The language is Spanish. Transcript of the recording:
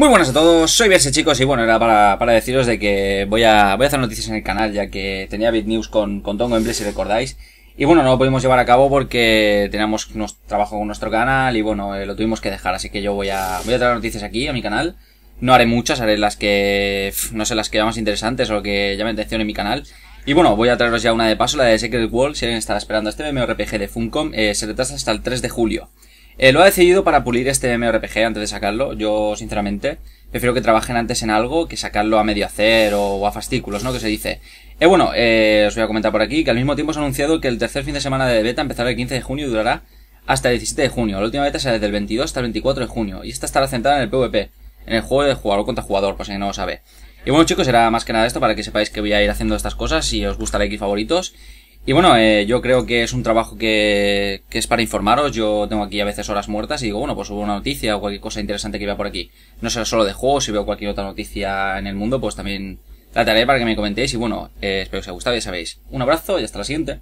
Muy buenas a todos, soy Verse chicos y bueno, era para, para deciros de que voy a, voy a hacer noticias en el canal ya que tenía BitNews con, con Tongo Embley si recordáis y bueno, no lo pudimos llevar a cabo porque teníamos nuestro trabajo con nuestro canal y bueno, eh, lo tuvimos que dejar así que yo voy a, voy a traer noticias aquí a mi canal no haré muchas, haré las que, no sé, las que más interesantes o que llamen atención en mi canal y bueno, voy a traeros ya una de paso, la de Secret World, si alguien está esperando este MMORPG de Funcom, eh, se retrasa hasta el 3 de julio eh, lo ha decidido para pulir este MRPG antes de sacarlo. Yo, sinceramente, prefiero que trabajen antes en algo que sacarlo a medio hacer o a fastículos, ¿no? Que se dice. Eh, bueno, eh, os voy a comentar por aquí que al mismo tiempo se ha anunciado que el tercer fin de semana de beta empezará el 15 de junio y durará hasta el 17 de junio. La última beta será desde el 22 hasta el 24 de junio y esta estará centrada en el PvP, en el juego de jugador contra jugador, por si no lo sabe. Y bueno chicos, será más que nada esto para que sepáis que voy a ir haciendo estas cosas y os gusta el y favoritos. Y bueno, eh, yo creo que es un trabajo que, es para informaros. Yo tengo aquí a veces horas muertas y digo, bueno, pues hubo una noticia o cualquier cosa interesante que vea por aquí. No será solo de juegos, si veo cualquier otra noticia en el mundo, pues también la tarea para que me comentéis. Y bueno, eh, espero que os haya gustado, ya sabéis. Un abrazo y hasta la siguiente.